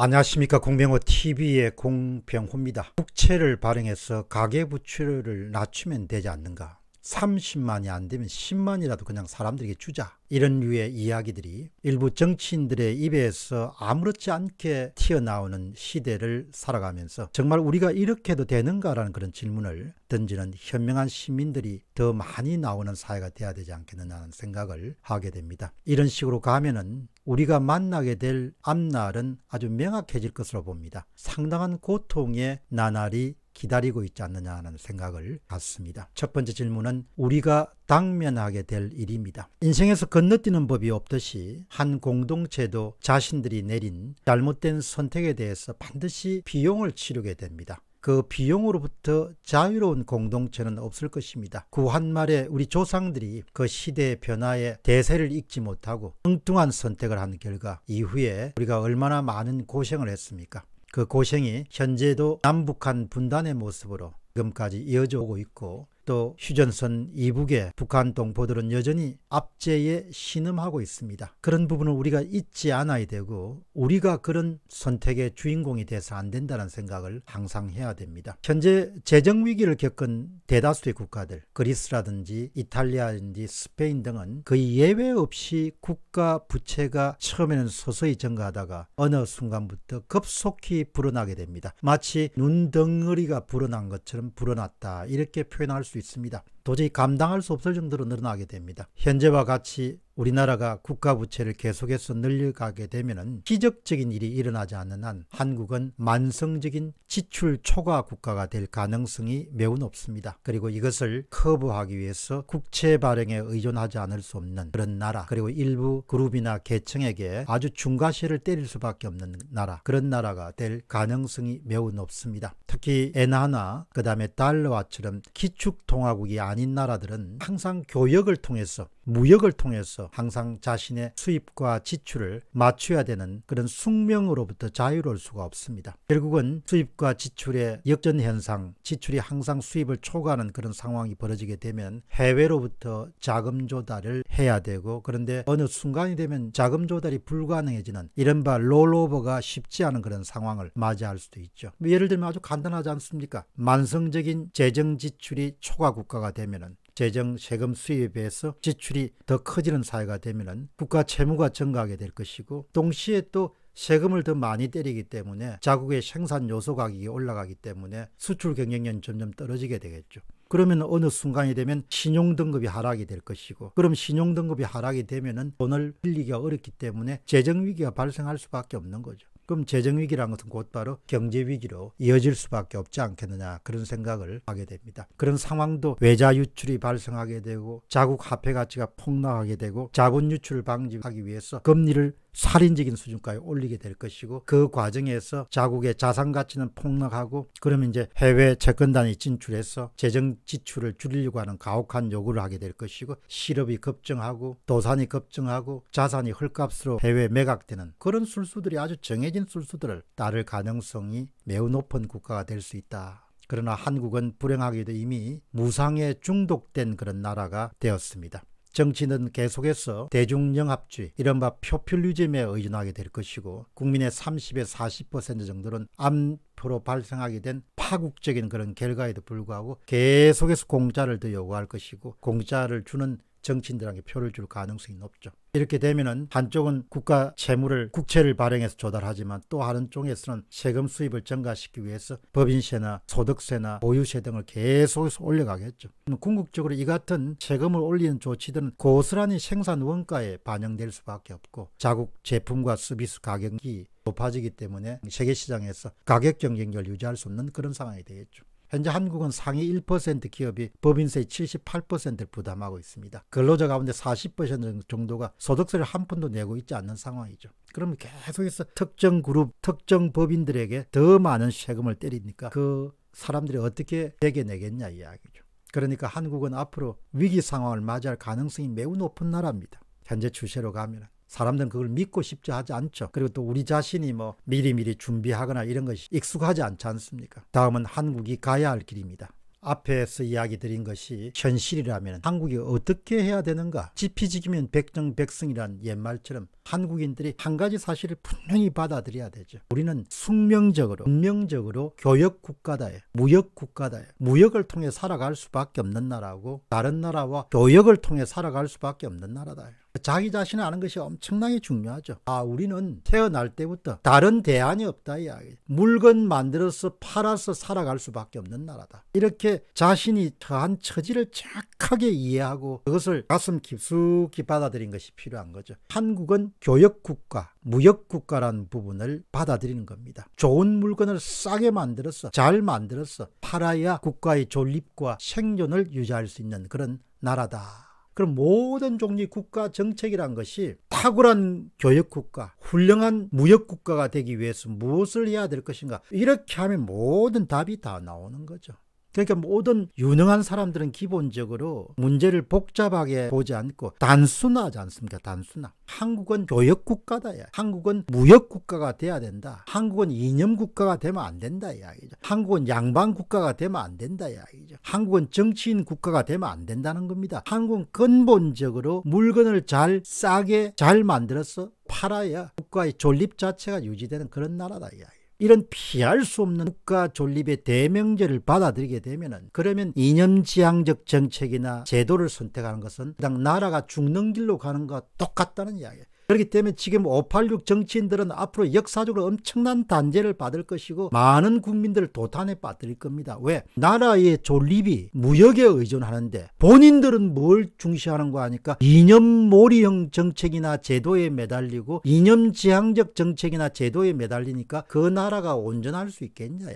안녕하십니까 공병호 TV의 공병호입니다. 국채를 발행해서 가계부채를 낮추면 되지 않는가 30만이 안 되면 10만이라도 그냥 사람들에게 주자. 이런 류의 이야기들이 일부 정치인들의 입에서 아무렇지 않게 튀어나오는 시대를 살아가면서 정말 우리가 이렇게 해도 되는가라는 그런 질문을 던지는 현명한 시민들이 더 많이 나오는 사회가 돼야 되지 않겠느냐는 생각을 하게 됩니다. 이런 식으로 가면은 우리가 만나게 될 앞날은 아주 명확해질 것으로 봅니다. 상당한 고통의 나날이 기다리고 있지 않느냐 는 생각을 갖습니다. 첫 번째 질문은 우리가 당면하게 될 일입니다. 인생에서 건너뛰는 법이 없듯이 한 공동체도 자신들이 내린 잘못된 선택에 대해서 반드시 비용을 치르게 됩니다. 그 비용으로부터 자유로운 공동체는 없을 것입니다. 구한 말에 우리 조상들이 그 시대의 변화에 대세를 읽지 못하고 엉뚱한 선택을 한 결과 이후에 우리가 얼마나 많은 고생을 했습니까? 그 고생이 현재도 남북한 분단의 모습으로 지금까지 이어져 오고 있고 또 휴전선 이북의 북한 동포들은 여전히 압제에 신음하고 있습니다. 그런 부분은 우리가 잊지 않아야 되고 우리가 그런 선택의 주인공이 돼서 안 된다는 생각을 항상 해야 됩니다. 현재 재정 위기를 겪은 대다수의 국가들 그리스라든지 이탈리아인지 스페인 등은 거의 예외 없이 국가 부채가 처음에는 서서히 증가하다가 어느 순간부터 급속히 불어나게 됩니다. 마치 눈덩어리가 불어난 것처럼 불어났다 이렇게 표현할 수 있습니다. 도저히 감당할 수 없을 정도로 늘어나게 됩니다. 현재와 같이 우리나라가 국가 부채를 계속해서 늘려가게 되면 기적적인 일이 일어나지 않는 한 한국은 만성적인 지출 초과 국가가 될 가능성이 매우 높습니다. 그리고 이것을 커버하기 위해서 국채 발행에 의존하지 않을 수 없는 그런 나라 그리고 일부 그룹이나 계층에게 아주 중과세를 때릴 수밖에 없는 나라 그런 나라가 될 가능성이 매우 높습니다. 특히 엔화나 그 다음에 달러화처럼 기축통화국이 아닌 아닌 나라들은 항상 교역을 통해서 무역을 통해서 항상 자신의 수입과 지출을 맞춰야 되는 그런 숙명으로부터 자유로울 수가 없습니다. 결국은 수입과 지출의 역전 현상, 지출이 항상 수입을 초과하는 그런 상황이 벌어지게 되면 해외로부터 자금 조달을 해야 되고 그런데 어느 순간이 되면 자금 조달이 불가능해지는 이른바 롤오버가 쉽지 않은 그런 상황을 맞이할 수도 있죠. 뭐 예를 들면 아주 간단하지 않습니까? 만성적인 재정 지출이 초과 국가가 되면은 재정 세금 수입에서 지출이 더 커지는 사회가 되면 국가 채무가 증가하게 될 것이고 동시에 또 세금을 더 많이 때리기 때문에 자국의 생산 요소 가격이 올라가기 때문에 수출 경쟁력이 점점 떨어지게 되겠죠. 그러면 어느 순간이 되면 신용등급이 하락이 될 것이고 그럼 신용등급이 하락이 되면 돈을 빌리기가 어렵기 때문에 재정위기가 발생할 수밖에 없는 거죠. 그럼 재정위기란 것은 곧바로 경제위기로 이어질 수밖에 없지 않겠느냐 그런 생각을 하게 됩니다. 그런 상황도 외자 유출이 발생하게 되고 자국 화폐 가치가 폭락하게 되고 자본 유출을 방지하기 위해서 금리를 살인적인 수준까지 올리게 될 것이고 그 과정에서 자국의 자산 가치는 폭락하고 그러면 이제 해외 채권단이 진출해서 재정 지출을 줄이려고 하는 가혹한 요구를 하게 될 것이고 실업이 급증하고 도산이 급증하고 자산이 헐값으로 해외 매각되는 그런 술수들이 아주 정해진 술수들을 따를 가능성이 매우 높은 국가가 될 수 있다. 그러나 한국은 불행하게도 이미 무상에 중독된 그런 나라가 되었습니다. 정치는 계속해서 대중영합주의 이른바 표퓰리즘에 의존하게 될 것이고 국민의 3 0에40% 정도는 암표로 발생하게 된 파국적인 그런 결과에도 불구하고 계속해서 공짜를 더 요구할 것이고 공짜를 주는 정치인들에게 표를 줄 가능성이 높죠. 이렇게 되면은 한쪽은 국가 채무를 국채를 발행해서 조달하지만 또 다른 쪽에서는 세금 수입을 증가시키기 위해서 법인세나 소득세나 보유세 등을 계속 해서 올려가겠죠. 궁극적으로 이 같은 세금을 올리는 조치들은 고스란히 생산 원가에 반영될 수밖에 없고 자국 제품과 서비스 가격이 높아지기 때문에 세계 시장에서 가격 경쟁력을 유지할 수 없는 그런 상황이 되겠죠. 현재 한국은 상위 1% 기업이 법인세 78%를 부담하고 있습니다. 근로자 가운데 40% 정도가 소득세를 한 푼도 내고 있지 않는 상황이죠. 그러면 계속해서 특정 그룹, 특정 법인들에게 더 많은 세금을 때리니까 그 사람들이 어떻게 되게 내겠냐 이야기죠. 그러니까 한국은 앞으로 위기 상황을 맞이할 가능성이 매우 높은 나라입니다. 현재 추세로 가면 은 사람들은 그걸 믿고 싶지 하지 않죠. 그리고 또 우리 자신이 뭐 미리미리 준비하거나 이런 것이 익숙하지 않지 않습니까? 다음은 한국이 가야 할 길입니다. 앞에서 이야기 드린 것이 현실이라면 한국이 어떻게 해야 되는가? 지피지기면 백정백승이란 옛말처럼 한국인들이 한 가지 사실을 분명히 받아들여야 되죠. 우리는 숙명적으로, 운명적으로 교역국가다예요. 무역국가다예요. 무역을 통해 살아갈 수밖에 없는 나라고 다른 나라와 교역을 통해 살아갈 수밖에 없는 나라다예요. 자기 자신을 아는 것이 엄청나게 중요하죠. 아, 우리는 태어날 때부터 다른 대안이 없다 이야기. 물건 만들어서 팔아서 살아갈 수밖에 없는 나라다. 이렇게 자신이 처한 처지를 정확하게 이해하고 그것을 가슴 깊숙이 받아들인 것이 필요한 거죠. 한국은 교역국가, 무역국가라는 부분을 받아들이는 겁니다. 좋은 물건을 싸게 만들어서 잘 만들어서 팔아야 국가의 존립과 생존을 유지할 수 있는 그런 나라다. 그럼 모든 종류 국가 정책이란 것이 탁월한 교역국가, 훌륭한 무역국가가 되기 위해서 무엇을 해야 될 것인가. 이렇게 하면 모든 답이 다 나오는 거죠. 그러니까 모든 유능한 사람들은 기본적으로 문제를 복잡하게 보지 않고 단순하지 않습니까? 단순화. 한국은 교역국가다. 야. 한국은 무역국가가 돼야 된다. 한국은 이념국가가 되면 안 된다. 이야기죠. 한국은 양반국가가 되면 안 된다. 이야기죠. 한국은 정치인 국가가 되면 안 된다는 겁니다. 한국은 근본적으로 물건을 잘 싸게 잘 만들어서 팔아야 국가의 존립 자체가 유지되는 그런 나라다. 이야기. 이런 피할 수 없는 국가 존립의 대명제를 받아들이게 되면은 그러면 이념지향적 정책이나 제도를 선택하는 것은 그냥 나라가 죽는 길로 가는 것과 똑같다는 이야기예요. 그렇기 때문에 지금 586 정치인들은 앞으로 역사적으로 엄청난 단죄를 받을 것이고 많은 국민들을 도탄에 빠뜨릴 겁니다. 왜? 나라의 존립이 무역에 의존하는데 본인들은 뭘 중시하는 거 아니까 이념 몰이형 정책이나 제도에 매달리고 이념 지향적 정책이나 제도에 매달리니까 그 나라가 온전할 수 있겠냐.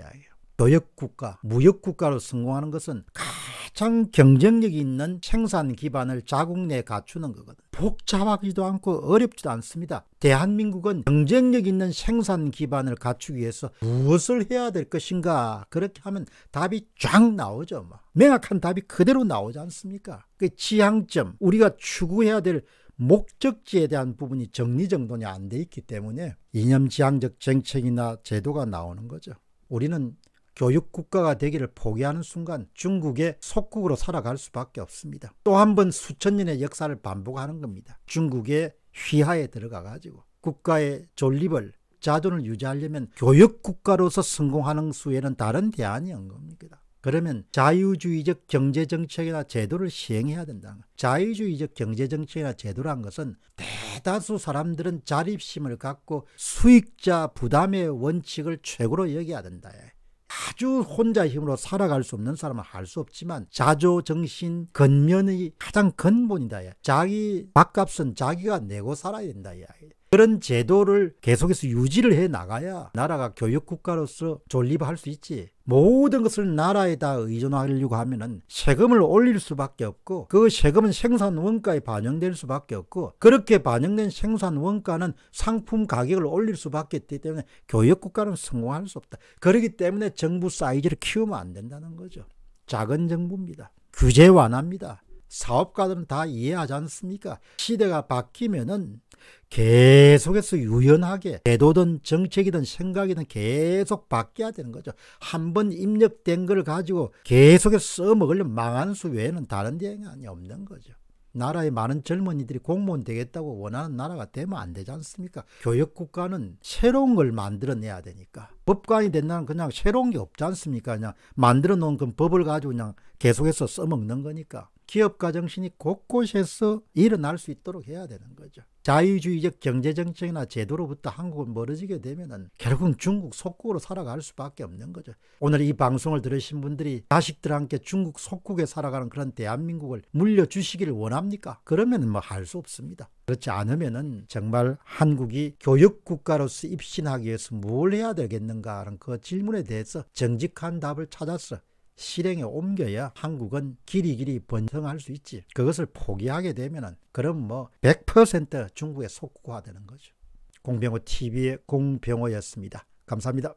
교역국가, 무역국가로 성공하는 것은 가장 경쟁력이 있는 생산 기반을 자국 내에 갖추는 거거든. 복잡하기도 않고 어렵지도 않습니다. 대한민국은 경쟁력 있는 생산 기반을 갖추기 위해서 무엇을 해야 될 것인가 그렇게 하면 답이 쫙 나오죠. 막. 뭐. 명확한 답이 그대로 나오지 않습니까? 그 지향점 우리가 추구해야 될 목적지에 대한 부분이 정리정돈이 안 돼 있기 때문에 이념지향적 정책이나 제도가 나오는 거죠. 우리는 교육국가가 되기를 포기하는 순간 중국의 속국으로 살아갈 수밖에 없습니다. 또 한 번 수천 년의 역사를 반복하는 겁니다. 중국의 휘하에 들어가 가지고 국가의 존립을 자존을 유지하려면 교육국가로서 성공하는 수에는 다른 대안이 없는 겁니다. 그러면 자유주의적 경제정책이나 제도를 시행해야 된다. 자유주의적 경제정책이나 제도란 것은 대다수 사람들은 자립심을 갖고 수익자 부담의 원칙을 최고로 여겨야 된다. 아주 혼자 힘으로 살아갈 수 없는 사람은 할 수 없지만 자조 정신 근면의 가장 근본이다. 자기 밥값은 자기가 내고 살아야 된다. 이야기. 그런 제도를 계속해서 유지를 해 나가야 나라가 교육국가로서 존립할 수 있지. 모든 것을 나라에다 의존하려고 하면은 세금을 올릴 수밖에 없고 그 세금은 생산 원가에 반영될 수밖에 없고 그렇게 반영된 생산 원가는 상품 가격을 올릴 수밖에 없기 때문에 교육국가는 성공할 수 없다. 그렇기 때문에 정부 사이즈를 키우면 안 된다는 거죠. 작은 정부입니다. 규제 완화입니다. 사업가들은 다 이해하지 않습니까? 시대가 바뀌면은 계속해서 유연하게 제도든 정책이든 생각이든 계속 바뀌어야 되는 거죠. 한 번 입력된 걸 가지고 계속해서 써먹으려면 망한 수 외에는 다른 대안이 없는 거죠. 나라의 많은 젊은이들이 공무원 되겠다고 원하는 나라가 되면 안 되지 않습니까? 교육국가는 새로운 걸 만들어내야 되니까. 법관이 된다는 그냥 새로운 게 없지 않습니까? 그냥 만들어 놓은 그 법을 가지고 그냥 계속해서 써먹는 거니까. 기업가 정신이 곳곳에서 일어날 수 있도록 해야 되는 거죠. 자유주의적 경제정책이나 제도로부터 한국은 멀어지게 되면 결국은 중국 속국으로 살아갈 수밖에 없는 거죠. 오늘 이 방송을 들으신 분들이 자식들한테 중국 속국에 살아가는 그런 대한민국을 물려주시기를 원합니까? 그러면 뭐 할 수 없습니다. 그렇지 않으면 정말 한국이 교육국가로서 입신하기 위해서 뭘 해야 되겠는가 하는 그 질문에 대해서 정직한 답을 찾아서 실행에 옮겨야 한국은 길이 길이 번성할 수 있지. 그것을 포기하게 되면은 그럼 뭐 100% 중국에 속국화되는 거죠. 공병호 TV의 공병호였습니다. 감사합니다.